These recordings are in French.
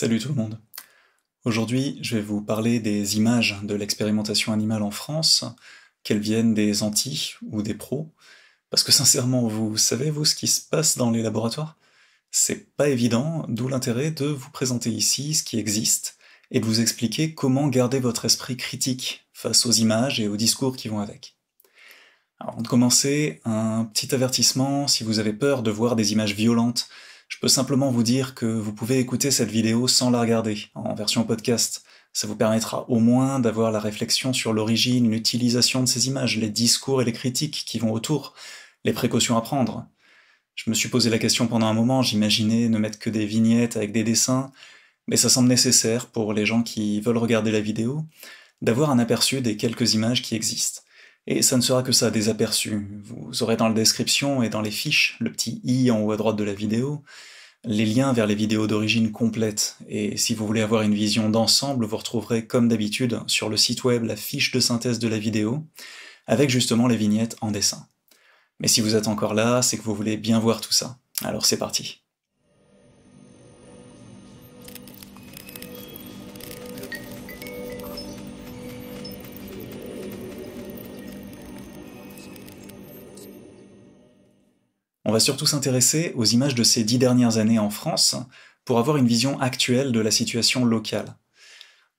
Salut tout le monde. Aujourd'hui, je vais vous parler des images de l'expérimentation animale en France, qu'elles viennent des anti ou des pros, parce que sincèrement, vous savez vous ce qui se passe dans les laboratoires C'est pas évident, d'où l'intérêt de vous présenter ici ce qui existe et de vous expliquer comment garder votre esprit critique face aux images et aux discours qui vont avec. avant de commencer, un petit avertissement si vous avez peur de voir des images violentes je peux simplement vous dire que vous pouvez écouter cette vidéo sans la regarder, en version podcast. Ça vous permettra au moins d'avoir la réflexion sur l'origine, l'utilisation de ces images, les discours et les critiques qui vont autour, les précautions à prendre. Je me suis posé la question pendant un moment, j'imaginais ne mettre que des vignettes avec des dessins, mais ça semble nécessaire pour les gens qui veulent regarder la vidéo d'avoir un aperçu des quelques images qui existent. Et ça ne sera que ça, des aperçus. Vous aurez dans la description et dans les fiches, le petit i en haut à droite de la vidéo, les liens vers les vidéos d'origine complètes. Et si vous voulez avoir une vision d'ensemble, vous retrouverez comme d'habitude sur le site web la fiche de synthèse de la vidéo, avec justement les vignettes en dessin. Mais si vous êtes encore là, c'est que vous voulez bien voir tout ça. Alors c'est parti. On va surtout s'intéresser aux images de ces dix dernières années en France pour avoir une vision actuelle de la situation locale.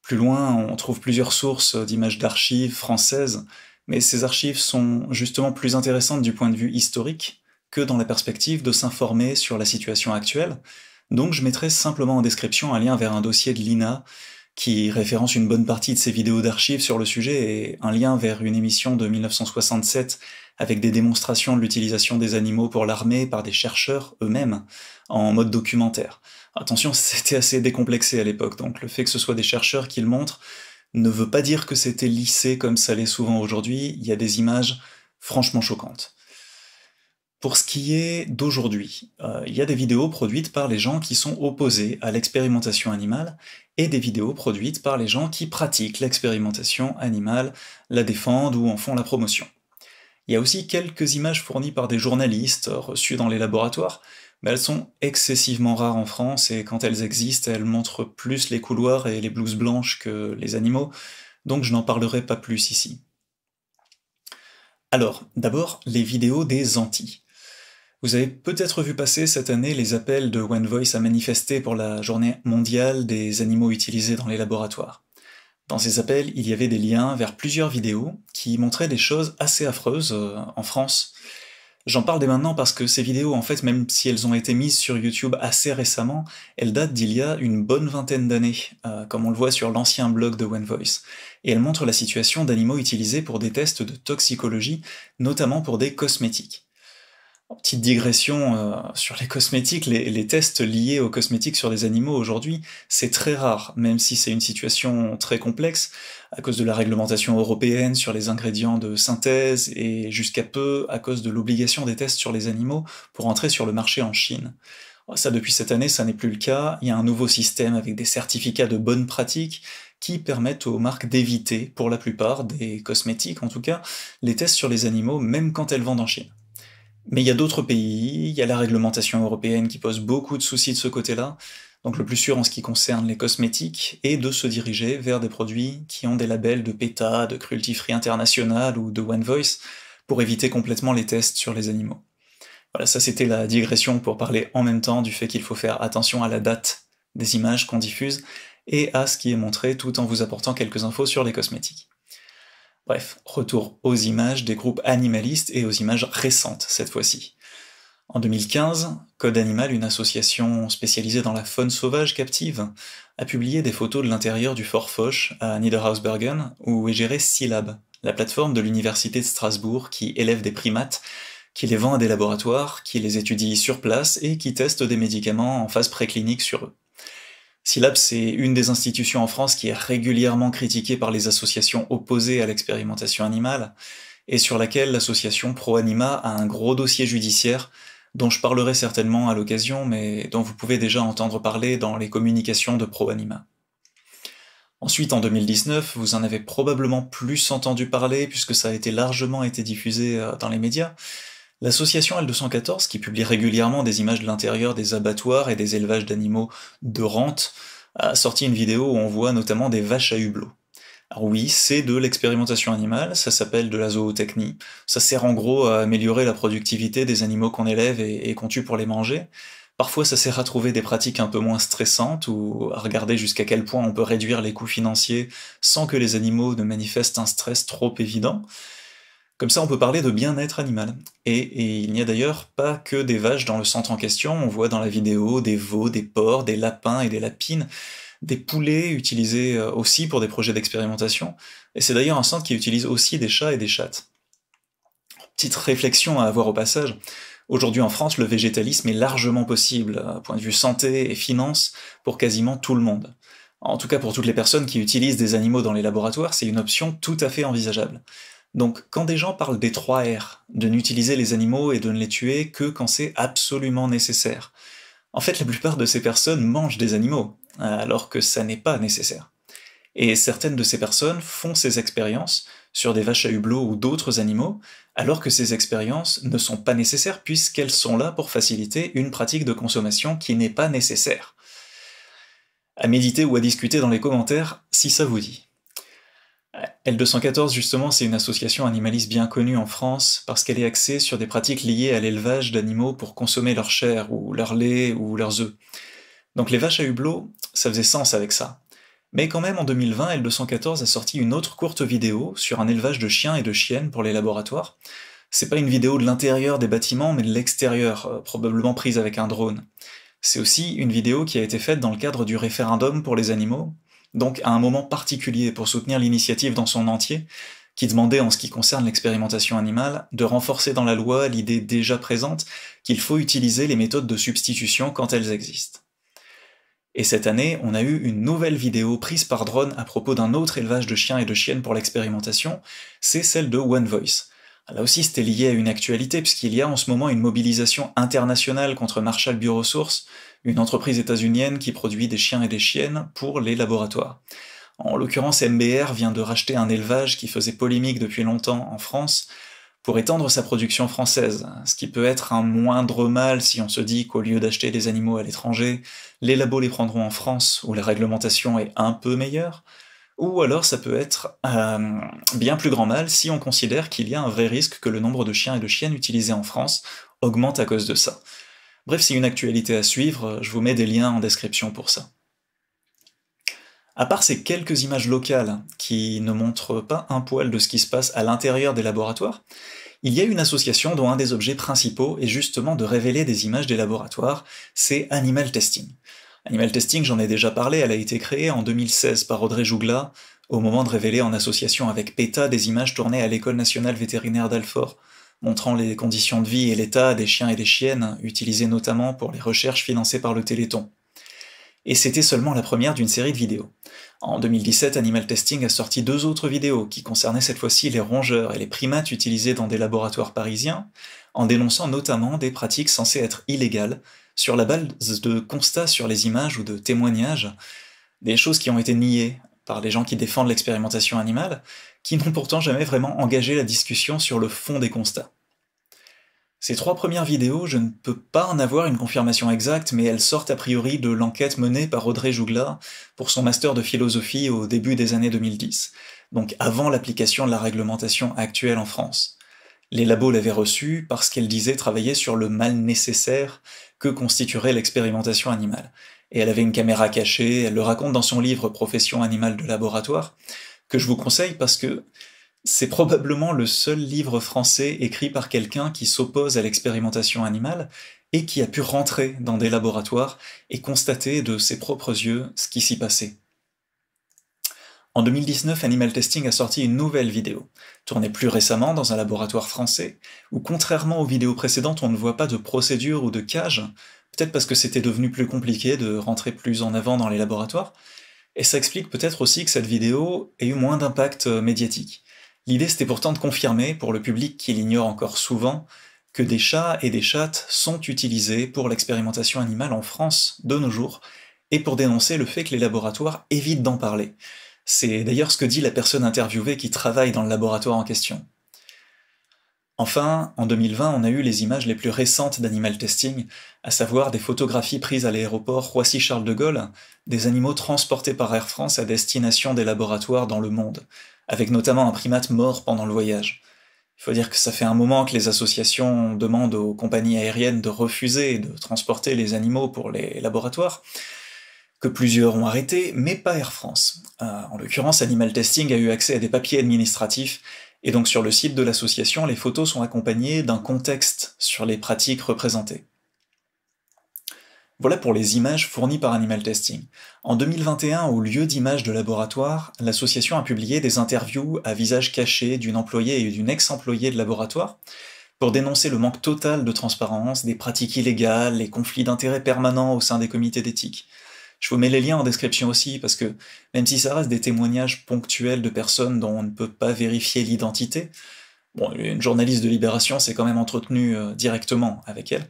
Plus loin, on trouve plusieurs sources d'images d'archives françaises, mais ces archives sont justement plus intéressantes du point de vue historique que dans la perspective de s'informer sur la situation actuelle, donc je mettrai simplement en description un lien vers un dossier de l'INA qui référence une bonne partie de ses vidéos d'archives sur le sujet et un lien vers une émission de 1967 avec des démonstrations de l'utilisation des animaux pour l'armée par des chercheurs eux-mêmes en mode documentaire. Attention, c'était assez décomplexé à l'époque, donc le fait que ce soit des chercheurs qui le montrent ne veut pas dire que c'était lissé comme ça l'est souvent aujourd'hui, il y a des images franchement choquantes. Pour ce qui est d'aujourd'hui, euh, il y a des vidéos produites par les gens qui sont opposés à l'expérimentation animale et des vidéos produites par les gens qui pratiquent l'expérimentation animale, la défendent ou en font la promotion. Il y a aussi quelques images fournies par des journalistes euh, reçues dans les laboratoires, mais elles sont excessivement rares en France et quand elles existent, elles montrent plus les couloirs et les blouses blanches que les animaux, donc je n'en parlerai pas plus ici. Alors, d'abord, les vidéos des Antilles. Vous avez peut-être vu passer cette année les appels de One Voice à manifester pour la journée mondiale des animaux utilisés dans les laboratoires. Dans ces appels, il y avait des liens vers plusieurs vidéos qui montraient des choses assez affreuses euh, en France. J'en parle dès maintenant parce que ces vidéos, en fait, même si elles ont été mises sur YouTube assez récemment, elles datent d'il y a une bonne vingtaine d'années, euh, comme on le voit sur l'ancien blog de One Voice. Et elles montrent la situation d'animaux utilisés pour des tests de toxicologie, notamment pour des cosmétiques. Petite digression euh, sur les cosmétiques, les, tests liés aux cosmétiques sur les animaux aujourd'hui, c'est très rare, même si c'est une situation très complexe, à cause de la réglementation européenne sur les ingrédients de synthèse et jusqu'à peu à cause de l'obligation des tests sur les animaux pour entrer sur le marché en Chine. Oh, ça, depuis cette année, ça n'est plus le cas. Il y a un nouveau système avec des certificats de bonne pratique qui permettent aux marques d'éviter, pour la plupart, des cosmétiques en tout cas, les tests sur les animaux, même quand elles vendent en Chine. Mais il y a d'autres pays, il y a la réglementation européenne qui pose beaucoup de soucis de ce côté-là, donc le plus sûr en ce qui concerne les cosmétiques est de se diriger vers des produits qui ont des labels de PETA, de Cruelty Free International ou de One Voice pour éviter complètement les tests sur les animaux. Voilà, ça c'était la digression pour parler en même temps du fait qu'il faut faire attention à la date des images qu'on diffuse et à ce qui est montré tout en vous apportant quelques infos sur les cosmétiques. Bref, retour aux images des groupes animalistes et aux images récentes cette fois-ci. En 2015, Code Animal, une association spécialisée dans la faune sauvage captive, a publié des photos de l'intérieur du fort Foch à Niederhausbergen, où est gérée Silab, la plateforme de l'université de Strasbourg qui élève des primates, qui les vend à des laboratoires, qui les étudie sur place et qui teste des médicaments en phase préclinique sur eux. SILAB, c'est une des institutions en France qui est régulièrement critiquée par les associations opposées à l'expérimentation animale et sur laquelle l'association ProAnima a un gros dossier judiciaire dont je parlerai certainement à l'occasion, mais dont vous pouvez déjà entendre parler dans les communications de ProAnima. Ensuite, en 2019, vous en avez probablement plus entendu parler puisque ça a été largement été diffusé euh, dans les médias, L'association L214, qui publie régulièrement des images de l'intérieur des abattoirs et des élevages d'animaux de rente, a sorti une vidéo où on voit notamment des vaches à hublot. Alors oui, c'est de l'expérimentation animale, ça s'appelle de la zootechnie. Ça sert en gros à améliorer la productivité des animaux qu'on élève et qu'on tue pour les manger. Parfois, ça sert à trouver des pratiques un peu moins stressantes ou à regarder jusqu'à quel point on peut réduire les coûts financiers sans que les animaux ne manifestent un stress trop évident. Comme ça, on peut parler de bien-être animal. Et, il n'y a d'ailleurs pas que des vaches dans le centre en question, on voit dans la vidéo des veaux, des porcs, des lapins et des lapines, des poulets utilisés euh, aussi pour des projets d'expérimentation. Et c'est d'ailleurs un centre qui utilise aussi des chats et des chattes. Petite réflexion à avoir au passage. Aujourd'hui en France, le végétalisme est largement possible, à euh, point de vue santé et finance, pour quasiment tout le monde. En tout cas pour toutes les personnes qui utilisent des animaux dans les laboratoires, c'est une option tout à fait envisageable. Donc quand des gens parlent des trois R, de n'utiliser les animaux et de ne les tuer que quand c'est absolument nécessaire, en fait la plupart de ces personnes mangent des animaux, alors que ça n'est pas nécessaire. Et certaines de ces personnes font ces expériences sur des vaches à hublots ou d'autres animaux, alors que ces expériences ne sont pas nécessaires puisqu'elles sont là pour faciliter une pratique de consommation qui n'est pas nécessaire. À méditer ou à discuter dans les commentaires si ça vous dit. L214, justement, c'est une association animaliste bien connue en France parce qu'elle est axée sur des pratiques liées à l'élevage d'animaux pour consommer leur chair ou leur lait ou leurs œufs. Donc les vaches à hublot, ça faisait sens avec ça. Mais quand même, en 2020, L214 a sorti une autre courte vidéo sur un élevage de chiens et de chiennes pour les laboratoires. C'est pas une vidéo de l'intérieur des bâtiments, mais de l'extérieur, euh, probablement prise avec un drone. C'est aussi une vidéo qui a été faite dans le cadre du référendum pour les animaux, donc à un moment particulier pour soutenir l'initiative dans son entier, qui demandait en ce qui concerne l'expérimentation animale de renforcer dans la loi l'idée déjà présente qu'il faut utiliser les méthodes de substitution quand elles existent. Et cette année, on a eu une nouvelle vidéo prise par drone à propos d'un autre élevage de chiens et de chiennes pour l'expérimentation, c'est celle de One Voice. Là aussi, c'était lié à une actualité, puisqu'il y a en ce moment une mobilisation internationale contre Marshall Source, une entreprise états-unienne qui produit des chiens et des chiennes pour les laboratoires. En l'occurrence, MBR vient de racheter un élevage qui faisait polémique depuis longtemps en France pour étendre sa production française, ce qui peut être un moindre mal si on se dit qu'au lieu d'acheter des animaux à l'étranger, les labos les prendront en France où la réglementation est un peu meilleure, ou alors ça peut être euh, bien plus grand mal si on considère qu'il y a un vrai risque que le nombre de chiens et de chiennes utilisés en France augmente à cause de ça. Bref, c'est une actualité à suivre, euh, je vous mets des liens en description pour ça. À part ces quelques images locales qui ne montrent pas un poil de ce qui se passe à l'intérieur des laboratoires, il y a une association dont un des objets principaux est justement de révéler des images des laboratoires, c'est Animal Testing. Animal Testing, j'en ai déjà parlé, elle a été créée en 2016 par Audrey Jougla, au moment de révéler en association avec PETA des images tournées à l'école nationale vétérinaire d'Alfort, montrant les conditions de vie et l'état des chiens et des chiennes, utilisés notamment pour les recherches financées par le Téléthon. Et c'était seulement la première d'une série de vidéos. En 2017, Animal Testing a sorti deux autres vidéos qui concernaient cette fois-ci les rongeurs et les primates utilisés dans des laboratoires parisiens, en dénonçant notamment des pratiques censées être illégales, sur la base de constats sur les images ou de témoignages, des choses qui ont été niées par les gens qui défendent l'expérimentation animale, qui n'ont pourtant jamais vraiment engagé la discussion sur le fond des constats. Ces trois premières vidéos, je ne peux pas en avoir une confirmation exacte, mais elles sortent a priori de l'enquête menée par Audrey Jougla pour son master de philosophie au début des années 2010, donc avant l'application de la réglementation actuelle en France. Les labos l'avaient reçue parce qu'elle disait travailler sur le mal nécessaire que constituerait l'expérimentation animale. Et elle avait une caméra cachée, elle le raconte dans son livre Profession animale de laboratoire, que je vous conseille parce que c'est probablement le seul livre français écrit par quelqu'un qui s'oppose à l'expérimentation animale et qui a pu rentrer dans des laboratoires et constater de ses propres yeux ce qui s'y passait. En 2019, Animal Testing a sorti une nouvelle vidéo, tournée plus récemment dans un laboratoire français, où contrairement aux vidéos précédentes, on ne voit pas de procédure ou de cage, peut-être parce que c'était devenu plus compliqué de rentrer plus en avant dans les laboratoires, et ça explique peut-être aussi que cette vidéo ait eu moins d'impact euh, médiatique. L'idée c'était pourtant de confirmer, pour le public qui l'ignore encore souvent, que des chats et des chattes sont utilisés pour l'expérimentation animale en France de nos jours, et pour dénoncer le fait que les laboratoires évitent d'en parler. C'est d'ailleurs ce que dit la personne interviewée qui travaille dans le laboratoire en question. Enfin, en 2020, on a eu les images les plus récentes d'animal testing, à savoir des photographies prises à l'aéroport Roissy-Charles de Gaulle, des animaux transportés par Air France à destination des laboratoires dans le monde, avec notamment un primate mort pendant le voyage. Il faut dire que ça fait un moment que les associations demandent aux compagnies aériennes de refuser de transporter les animaux pour les laboratoires, que plusieurs ont arrêté, mais pas Air France. Euh, en l'occurrence, Animal Testing a eu accès à des papiers administratifs et donc sur le site de l'association, les photos sont accompagnées d'un contexte sur les pratiques représentées. Voilà pour les images fournies par Animal Testing. En 2021, au lieu d'images de laboratoire, l'association a publié des interviews à visage caché d'une employée et d'une ex-employée de laboratoire pour dénoncer le manque total de transparence, des pratiques illégales, les conflits d'intérêts permanents au sein des comités d'éthique. Je vous mets les liens en description aussi, parce que même si ça reste des témoignages ponctuels de personnes dont on ne peut pas vérifier l'identité, une journaliste de Libération s'est quand même entretenue euh, directement avec elle,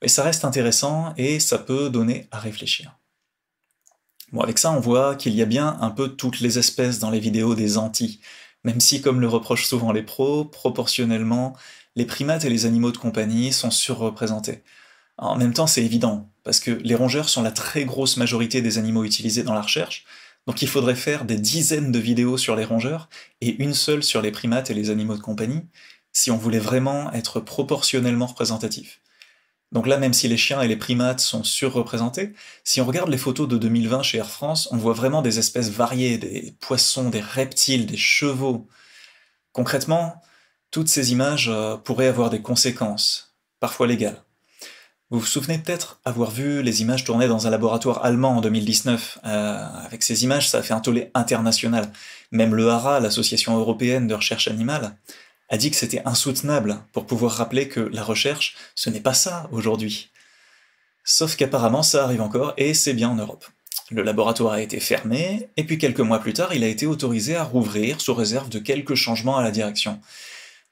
mais ça reste intéressant et ça peut donner à réfléchir. Bon, avec ça, on voit qu'il y a bien un peu toutes les espèces dans les vidéos des Antilles, même si, comme le reprochent souvent les pros, proportionnellement, les primates et les animaux de compagnie sont surreprésentés. En même temps, c'est évident, parce que les rongeurs sont la très grosse majorité des animaux utilisés dans la recherche, donc il faudrait faire des dizaines de vidéos sur les rongeurs, et une seule sur les primates et les animaux de compagnie, si on voulait vraiment être proportionnellement représentatif. Donc là, même si les chiens et les primates sont surreprésentés, si on regarde les photos de 2020 chez Air France, on voit vraiment des espèces variées, des poissons, des reptiles, des chevaux. Concrètement, toutes ces images euh, pourraient avoir des conséquences, parfois légales. Vous vous souvenez peut-être avoir vu les images tournées dans un laboratoire allemand en 2019. Euh, avec ces images, ça a fait un tollé international. Même le HARA, l'Association européenne de recherche animale, a dit que c'était insoutenable pour pouvoir rappeler que la recherche, ce n'est pas ça aujourd'hui. Sauf qu'apparemment, ça arrive encore, et c'est bien en Europe. Le laboratoire a été fermé, et puis quelques mois plus tard, il a été autorisé à rouvrir sous réserve de quelques changements à la direction.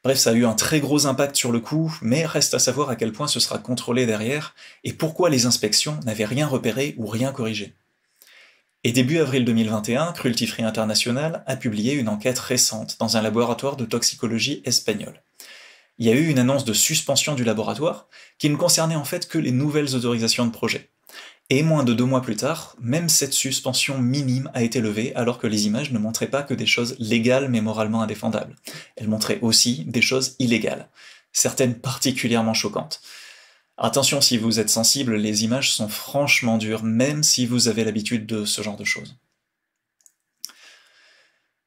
Bref, ça a eu un très gros impact sur le coup, mais reste à savoir à quel point ce sera contrôlé derrière et pourquoi les inspections n'avaient rien repéré ou rien corrigé. Et début avril 2021, Cruelty International a publié une enquête récente dans un laboratoire de toxicologie espagnol. Il y a eu une annonce de suspension du laboratoire qui ne concernait en fait que les nouvelles autorisations de projet. Et moins de deux mois plus tard, même cette suspension minime a été levée alors que les images ne montraient pas que des choses légales mais moralement indéfendables. Elles montraient aussi des choses illégales, certaines particulièrement choquantes. Attention, si vous êtes sensible, les images sont franchement dures, même si vous avez l'habitude de ce genre de choses.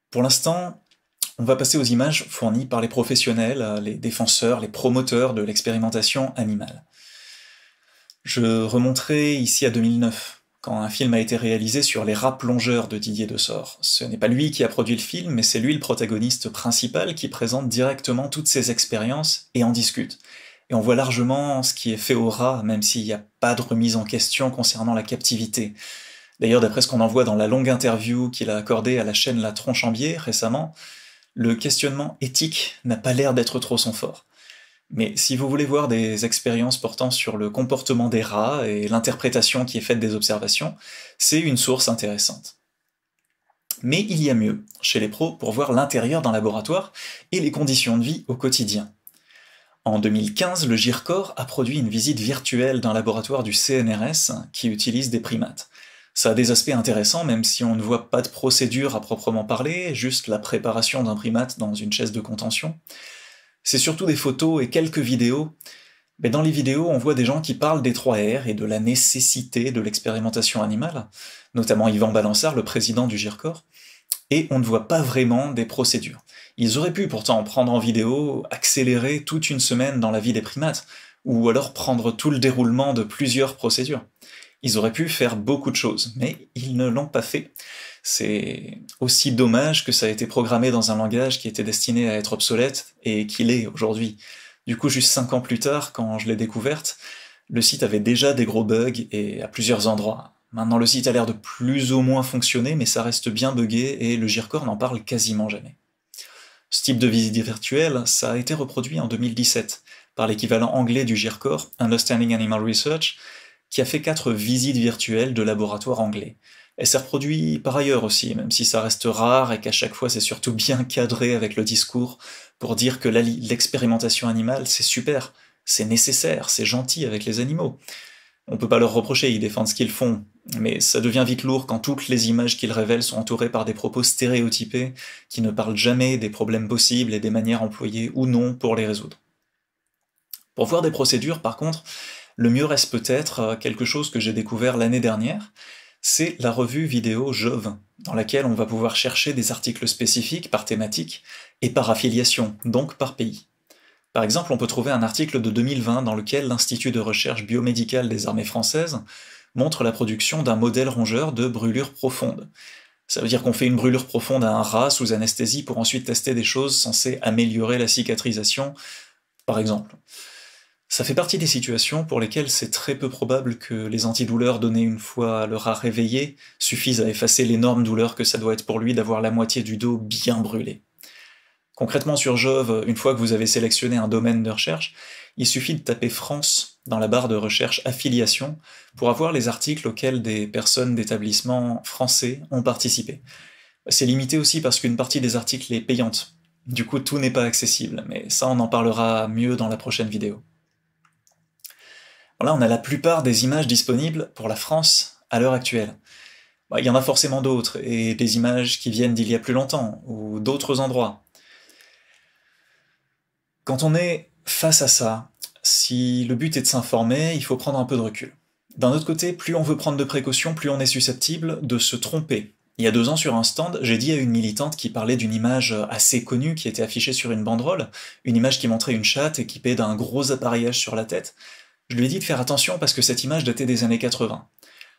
Pour l'instant, on va passer aux images fournies par les professionnels, euh, les défenseurs, les promoteurs de l'expérimentation animale. Je remonterai ici à 2009, quand un film a été réalisé sur les rats plongeurs de Didier Dessort. Ce n'est pas lui qui a produit le film, mais c'est lui le protagoniste principal qui présente directement toutes ses expériences et en discute. Et on voit largement ce qui est fait aux rats, même s'il n'y a pas de remise en question concernant la captivité. D'ailleurs, d'après ce qu'on en voit dans la longue interview qu'il a accordée à la chaîne La Tronche en Biais récemment, le questionnement éthique n'a pas l'air d'être trop son fort. Mais si vous voulez voir des expériences portant sur le comportement des rats et l'interprétation qui est faite des observations, c'est une source intéressante. Mais il y a mieux chez les pros pour voir l'intérieur d'un laboratoire et les conditions de vie au quotidien. En 2015, le GIRCOR a produit une visite virtuelle d'un laboratoire du CNRS qui utilise des primates. Ça a des aspects intéressants, même si on ne voit pas de procédure à proprement parler, juste la préparation d'un primate dans une chaise de contention c'est surtout des photos et quelques vidéos. Mais dans les vidéos, on voit des gens qui parlent des 3R et de la nécessité de l'expérimentation animale, notamment Yvan Balançard, le président du GIRCOR, et on ne voit pas vraiment des procédures. Ils auraient pu pourtant prendre en vidéo, accélérer toute une semaine dans la vie des primates, ou alors prendre tout le déroulement de plusieurs procédures. Ils auraient pu faire beaucoup de choses, mais ils ne l'ont pas fait. C'est aussi dommage que ça a été programmé dans un langage qui était destiné à être obsolète et qu'il est aujourd'hui. Du coup, juste cinq ans plus tard, quand je l'ai découverte, le site avait déjà des gros bugs et à plusieurs endroits. Maintenant, le site a l'air de plus ou moins fonctionner, mais ça reste bien buggé et le Gircor n'en parle quasiment jamais. Ce type de visite virtuelle, ça a été reproduit en 2017 par l'équivalent anglais du Gircor, Understanding Animal Research, qui a fait quatre visites virtuelles de laboratoire anglais. Et s'est reproduit par ailleurs aussi, même si ça reste rare et qu'à chaque fois c'est surtout bien cadré avec le discours pour dire que l'expérimentation animale c'est super, c'est nécessaire, c'est gentil avec les animaux. On peut pas leur reprocher, ils défendent ce qu'ils font, mais ça devient vite lourd quand toutes les images qu'ils révèlent sont entourées par des propos stéréotypés qui ne parlent jamais des problèmes possibles et des manières employées ou non pour les résoudre. Pour voir des procédures, par contre, le mieux reste peut-être euh, quelque chose que j'ai découvert l'année dernière, c'est la revue vidéo Jove, dans laquelle on va pouvoir chercher des articles spécifiques par thématique et par affiliation, donc par pays. Par exemple, on peut trouver un article de 2020 dans lequel l'Institut de recherche biomédicale des armées françaises montre la production d'un modèle rongeur de brûlure profonde. Ça veut dire qu'on fait une brûlure profonde à un rat sous anesthésie pour ensuite tester des choses censées améliorer la cicatrisation, par exemple. Ça fait partie des situations pour lesquelles c'est très peu probable que les antidouleurs donnés une fois le rat réveillé suffisent à effacer l'énorme douleur que ça doit être pour lui d'avoir la moitié du dos bien brûlé. Concrètement sur Jove, une fois que vous avez sélectionné un domaine de recherche, il suffit de taper France dans la barre de recherche affiliation pour avoir les articles auxquels des personnes d'établissements français ont participé. C'est limité aussi parce qu'une partie des articles est payante. Du coup, tout n'est pas accessible, mais ça on en parlera mieux dans la prochaine vidéo là, on a la plupart des images disponibles pour la France à l'heure actuelle. Bah, il y en a forcément d'autres, et des images qui viennent d'il y a plus longtemps, ou d'autres endroits. Quand on est face à ça, si le but est de s'informer, il faut prendre un peu de recul. D'un autre côté, plus on veut prendre de précautions, plus on est susceptible de se tromper. Il y a deux ans, sur un stand, j'ai dit à une militante qui parlait d'une image assez connue qui était affichée sur une banderole, une image qui montrait une chatte équipée d'un gros appareillage sur la tête. Je lui ai dit de faire attention parce que cette image datait des années 80.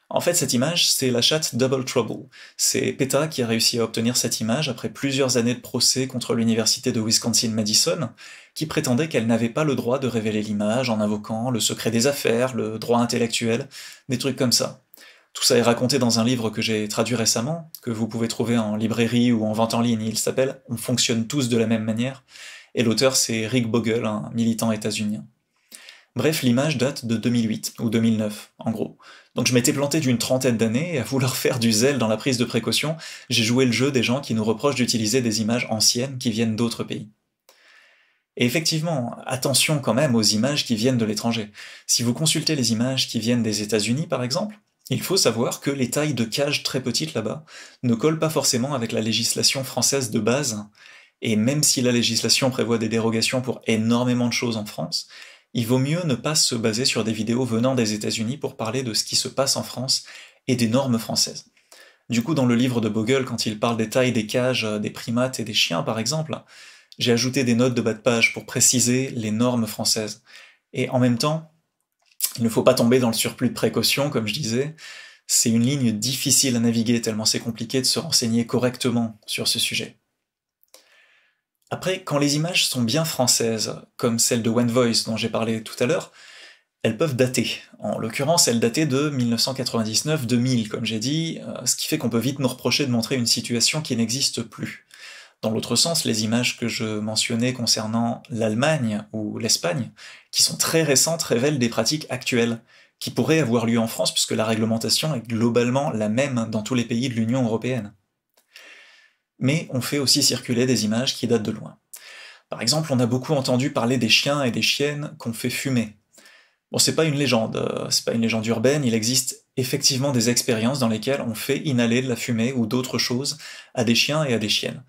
En fait, cette image, c'est la chatte Double Trouble. C'est PETA qui a réussi à obtenir cette image après plusieurs années de procès contre l'université de Wisconsin-Madison, qui prétendait qu'elle n'avait pas le droit de révéler l'image en invoquant le secret des affaires, le droit intellectuel, des trucs comme ça. Tout ça est raconté dans un livre que j'ai traduit récemment, que vous pouvez trouver en librairie ou en vente en ligne. Il s'appelle On fonctionne tous de la même manière, et l'auteur c'est Rick Bogle, un militant états-unien. Bref, l'image date de 2008 ou 2009, en gros. Donc je m'étais planté d'une trentaine d'années, et à vouloir faire du zèle dans la prise de précaution, j'ai joué le jeu des gens qui nous reprochent d'utiliser des images anciennes qui viennent d'autres pays. Et effectivement, attention quand même aux images qui viennent de l'étranger. Si vous consultez les images qui viennent des États-Unis, par exemple, il faut savoir que les tailles de cages très petites là-bas ne collent pas forcément avec la législation française de base, et même si la législation prévoit des dérogations pour énormément de choses en France, il vaut mieux ne pas se baser sur des vidéos venant des États-Unis pour parler de ce qui se passe en France et des normes françaises. Du coup, dans le livre de Bogle, quand il parle des tailles des cages, euh, des primates et des chiens par exemple, j'ai ajouté des notes de bas de page pour préciser les normes françaises. Et en même temps, il ne faut pas tomber dans le surplus de précaution, comme je disais. C'est une ligne difficile à naviguer tellement c'est compliqué de se renseigner correctement sur ce sujet. Après, quand les images sont bien françaises, comme celle de One Voice dont j'ai parlé tout à l'heure, elles peuvent dater. En l'occurrence, elles dataient de 1999-2000, comme j'ai dit, euh, ce qui fait qu'on peut vite nous reprocher de montrer une situation qui n'existe plus. Dans l'autre sens, les images que je mentionnais concernant l'Allemagne ou l'Espagne, qui sont très récentes, révèlent des pratiques actuelles, qui pourraient avoir lieu en France puisque la réglementation est globalement la même dans tous les pays de l'Union européenne mais on fait aussi circuler des images qui datent de loin. Par exemple, on a beaucoup entendu parler des chiens et des chiennes qu'on fait fumer. Bon, c'est pas une légende, euh, c'est pas une légende urbaine, il existe effectivement des expériences dans lesquelles on fait inhaler de la fumée ou d'autres choses à des chiens et à des chiennes.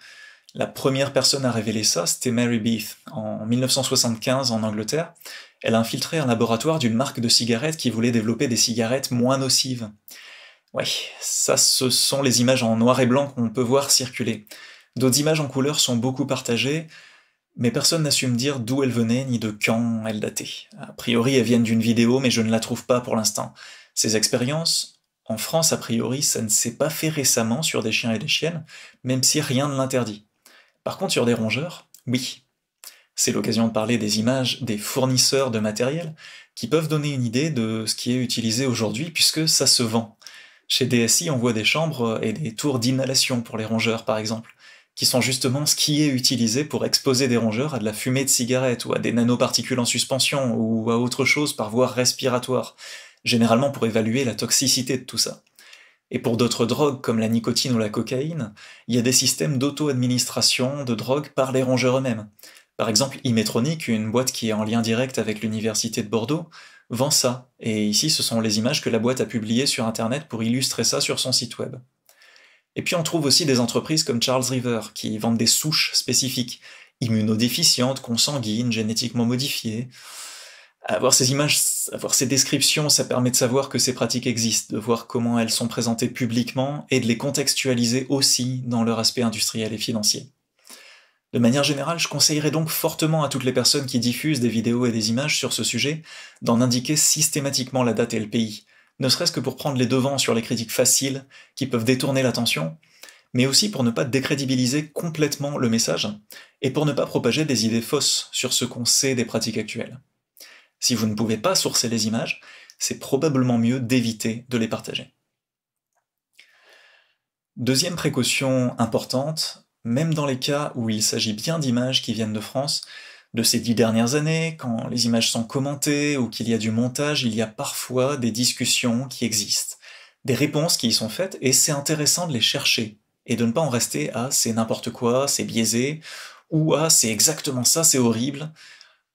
La première personne à révéler ça, c'était Mary Beth. en 1975 en Angleterre. Elle a infiltré un laboratoire d'une marque de cigarettes qui voulait développer des cigarettes moins nocives. Oui, ça, ce sont les images en noir et blanc qu'on peut voir circuler. D'autres images en couleur sont beaucoup partagées, mais personne n'a su me dire d'où elles venaient ni de quand elles dataient. A priori, elles viennent d'une vidéo, mais je ne la trouve pas pour l'instant. Ces expériences, en France, a priori, ça ne s'est pas fait récemment sur des chiens et des chiennes, même si rien ne l'interdit. Par contre, sur des rongeurs, oui. C'est l'occasion de parler des images des fournisseurs de matériel qui peuvent donner une idée de ce qui est utilisé aujourd'hui puisque ça se vend. Chez DSI, on voit des chambres euh, et des tours d'inhalation pour les rongeurs, par exemple, qui sont justement ce qui est utilisé pour exposer des rongeurs à de la fumée de cigarette ou à des nanoparticules en suspension ou à autre chose par voie respiratoire, généralement pour évaluer la toxicité de tout ça. Et pour d'autres drogues comme la nicotine ou la cocaïne, il y a des systèmes d'auto-administration de drogues par les rongeurs eux-mêmes. Par exemple, Imetronic, une boîte qui est en lien direct avec l'université de Bordeaux, vend ça, et ici ce sont les images que la boîte a publiées sur Internet pour illustrer ça sur son site web. Et puis on trouve aussi des entreprises comme Charles River, qui vendent des souches spécifiques, immunodéficientes, consanguines, génétiquement modifiées. Avoir ces images, avoir ces descriptions, ça permet de savoir que ces pratiques existent, de voir comment elles sont présentées publiquement et de les contextualiser aussi dans leur aspect industriel et financier. De manière générale, je conseillerais donc fortement à toutes les personnes qui diffusent des vidéos et des images sur ce sujet d'en indiquer systématiquement la date et le pays, ne serait-ce que pour prendre les devants sur les critiques faciles qui peuvent détourner l'attention, mais aussi pour ne pas décrédibiliser complètement le message et pour ne pas propager des idées fausses sur ce qu'on sait des pratiques actuelles. Si vous ne pouvez pas sourcer les images, c'est probablement mieux d'éviter de les partager. Deuxième précaution importante, même dans les cas où il s'agit bien d'images qui viennent de France, de ces dix dernières années, quand les images sont commentées ou qu'il y a du montage, il y a parfois des discussions qui existent, des réponses qui y sont faites, et c'est intéressant de les chercher, et de ne pas en rester à c'est n'importe quoi, c'est biaisé, ou à c'est exactement ça, c'est horrible,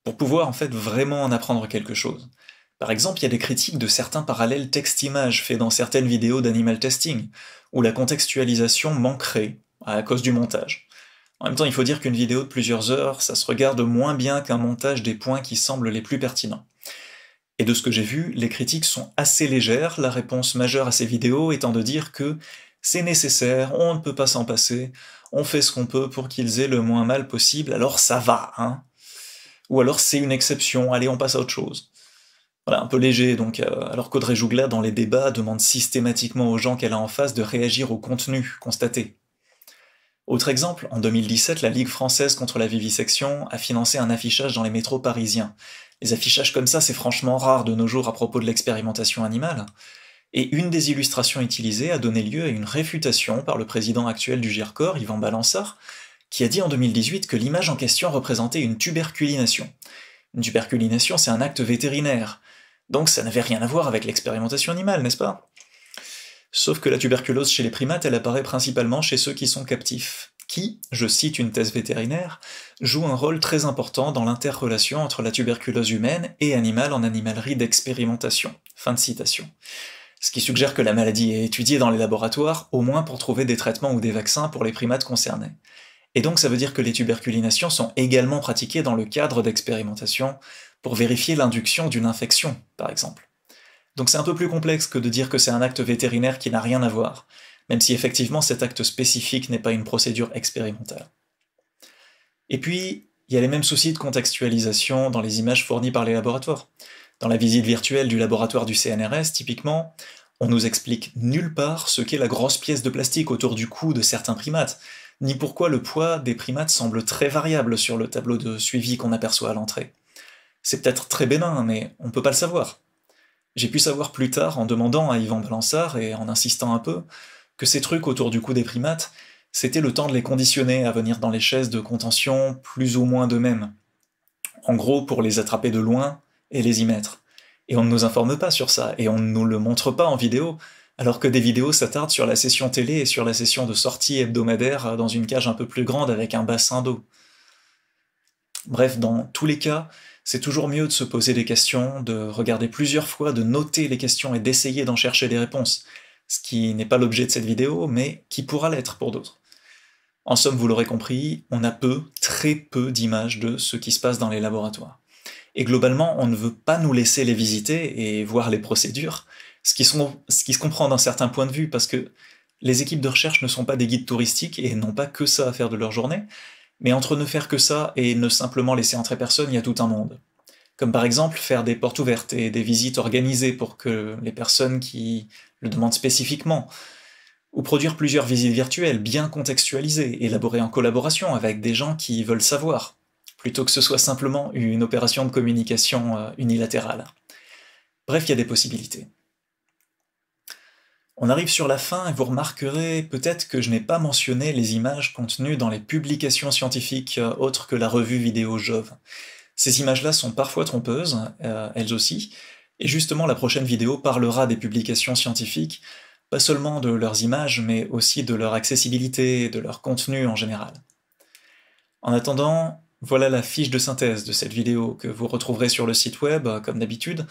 pour pouvoir en fait vraiment en apprendre quelque chose. Par exemple, il y a des critiques de certains parallèles texte-image faits dans certaines vidéos d'animal testing, où la contextualisation manquerait, à cause du montage. En même temps, il faut dire qu'une vidéo de plusieurs heures, ça se regarde moins bien qu'un montage des points qui semblent les plus pertinents. Et de ce que j'ai vu, les critiques sont assez légères, la réponse majeure à ces vidéos étant de dire que c'est nécessaire, on ne peut pas s'en passer, on fait ce qu'on peut pour qu'ils aient le moins mal possible, alors ça va, hein Ou alors c'est une exception, allez, on passe à autre chose. Voilà, un peu léger, donc, euh, alors qu'Audrey Jouglard dans les débats, demande systématiquement aux gens qu'elle a en face de réagir au contenu constaté. Autre exemple, en 2017, la Ligue française contre la vivisection a financé un affichage dans les métros parisiens. Les affichages comme ça, c'est franchement rare de nos jours à propos de l'expérimentation animale. Et une des illustrations utilisées a donné lieu à une réfutation par le président actuel du Gercor, Yvan Balançard, qui a dit en 2018 que l'image en question représentait une tuberculination. Une tuberculination, c'est un acte vétérinaire. Donc ça n'avait rien à voir avec l'expérimentation animale, n'est-ce pas Sauf que la tuberculose chez les primates, elle apparaît principalement chez ceux qui sont captifs, qui, je cite une thèse vétérinaire, joue un rôle très important dans l'interrelation entre la tuberculose humaine et animale en animalerie d'expérimentation. Fin de citation. Ce qui suggère que la maladie est étudiée dans les laboratoires, au moins pour trouver des traitements ou des vaccins pour les primates concernés. Et donc ça veut dire que les tuberculinations sont également pratiquées dans le cadre d'expérimentation pour vérifier l'induction d'une infection, par exemple. Donc c'est un peu plus complexe que de dire que c'est un acte vétérinaire qui n'a rien à voir, même si effectivement cet acte spécifique n'est pas une procédure expérimentale. Et puis, il y a les mêmes soucis de contextualisation dans les images fournies par les laboratoires. Dans la visite virtuelle du laboratoire du CNRS, typiquement, on nous explique nulle part ce qu'est la grosse pièce de plastique autour du cou de certains primates, ni pourquoi le poids des primates semble très variable sur le tableau de suivi qu'on aperçoit à l'entrée. C'est peut-être très bénin, mais on ne peut pas le savoir. J'ai pu savoir plus tard, en demandant à Yvan Balançard et en insistant un peu, que ces trucs autour du cou des primates, c'était le temps de les conditionner à venir dans les chaises de contention plus ou moins d'eux-mêmes. En gros, pour les attraper de loin et les y mettre. Et on ne nous informe pas sur ça, et on ne nous le montre pas en vidéo, alors que des vidéos s'attardent sur la session télé et sur la session de sortie hebdomadaire dans une cage un peu plus grande avec un bassin d'eau. Bref, dans tous les cas, c'est toujours mieux de se poser des questions, de regarder plusieurs fois, de noter les questions et d'essayer d'en chercher des réponses, ce qui n'est pas l'objet de cette vidéo, mais qui pourra l'être pour d'autres. En somme, vous l'aurez compris, on a peu, très peu d'images de ce qui se passe dans les laboratoires. Et globalement, on ne veut pas nous laisser les visiter et voir les procédures, ce qui, se comprend d'un certain point de vue, parce que les équipes de recherche ne sont pas des guides touristiques et n'ont pas que ça à faire de leur journée, mais entre ne faire que ça et ne simplement laisser entrer personne, il y a tout un monde. Comme par exemple faire des portes ouvertes et des visites organisées pour que les personnes qui le demandent spécifiquement, ou produire plusieurs visites virtuelles bien contextualisées, élaborées en collaboration avec des gens qui veulent savoir, plutôt que ce soit simplement une opération de communication euh, unilatérale. Bref, il y a des possibilités. On arrive sur la fin et vous remarquerez peut-être que je n'ai pas mentionné les images contenues dans les publications scientifiques euh, autres que la revue vidéo Jove. Ces images-là sont parfois trompeuses, euh, elles aussi, et justement la prochaine vidéo parlera des publications scientifiques, pas seulement de leurs images, mais aussi de leur accessibilité et de leur contenu en général. En attendant, voilà la fiche de synthèse de cette vidéo que vous retrouverez sur le site web, comme d'habitude,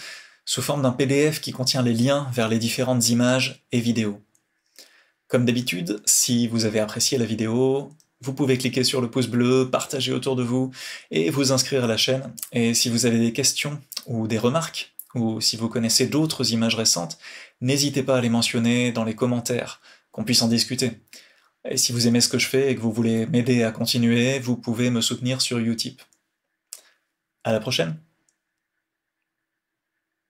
sous forme d'un PDF qui contient les liens vers les différentes images et vidéos. Comme d'habitude, si vous avez apprécié la vidéo, vous pouvez cliquer sur le pouce bleu, partager autour de vous et vous inscrire à la chaîne. Et si vous avez des questions ou des remarques, ou si vous connaissez d'autres images récentes, n'hésitez pas à les mentionner dans les commentaires, qu'on puisse en discuter. Et si vous aimez ce que je fais et que vous voulez m'aider à continuer, vous pouvez me soutenir sur Utip. À la prochaine!